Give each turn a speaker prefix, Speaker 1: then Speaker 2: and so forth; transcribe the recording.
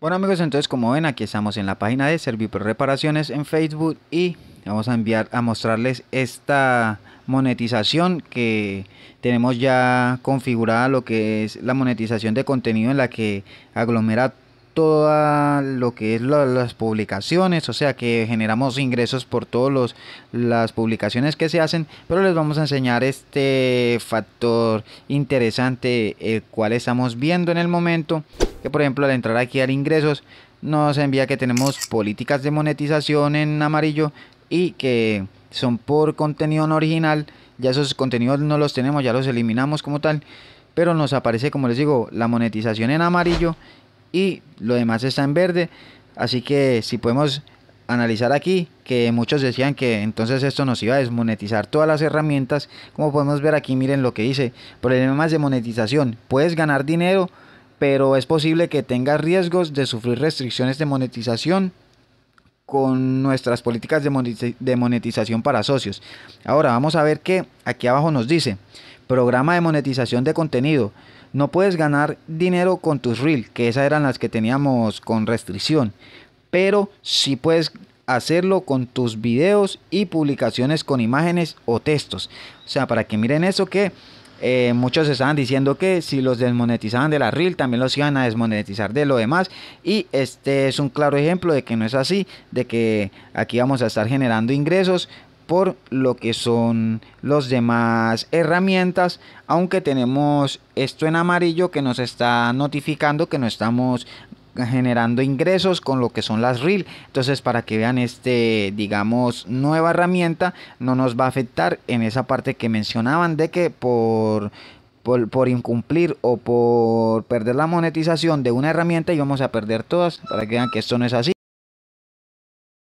Speaker 1: Bueno amigos, entonces como ven aquí estamos en la página de Servipro Reparaciones en Facebook y vamos a enviar a mostrarles esta monetización que tenemos ya configurada lo que es la monetización de contenido en la que aglomera todo lo que es las publicaciones, o sea que generamos ingresos por todas las publicaciones que se hacen, pero les vamos a enseñar este factor interesante el cual estamos viendo en el momento que por ejemplo al entrar aquí al ingresos nos envía que tenemos políticas de monetización en amarillo y que son por contenido original, ya esos contenidos no los tenemos, ya los eliminamos como tal, pero nos aparece como les digo la monetización en amarillo y lo demás está en verde, así que si podemos analizar aquí que muchos decían que entonces esto nos iba a desmonetizar todas las herramientas como podemos ver aquí miren lo que dice problemas de monetización puedes ganar dinero pero es posible que tengas riesgos de sufrir restricciones de monetización con nuestras políticas de, de monetización para socios. Ahora vamos a ver que aquí abajo nos dice, programa de monetización de contenido. No puedes ganar dinero con tus reels, que esas eran las que teníamos con restricción, pero sí puedes hacerlo con tus videos y publicaciones con imágenes o textos. O sea, para que miren eso que eh, muchos estaban diciendo que si los desmonetizaban de la reel también los iban a desmonetizar de lo demás y este es un claro ejemplo de que no es así, de que aquí vamos a estar generando ingresos por lo que son los demás herramientas aunque tenemos esto en amarillo que nos está notificando que no estamos generando ingresos con lo que son las reel entonces para que vean este digamos nueva herramienta no nos va a afectar en esa parte que mencionaban de que por por, por, incumplir o por perder la monetización de una herramienta íbamos a perder todas para que vean que esto no es así.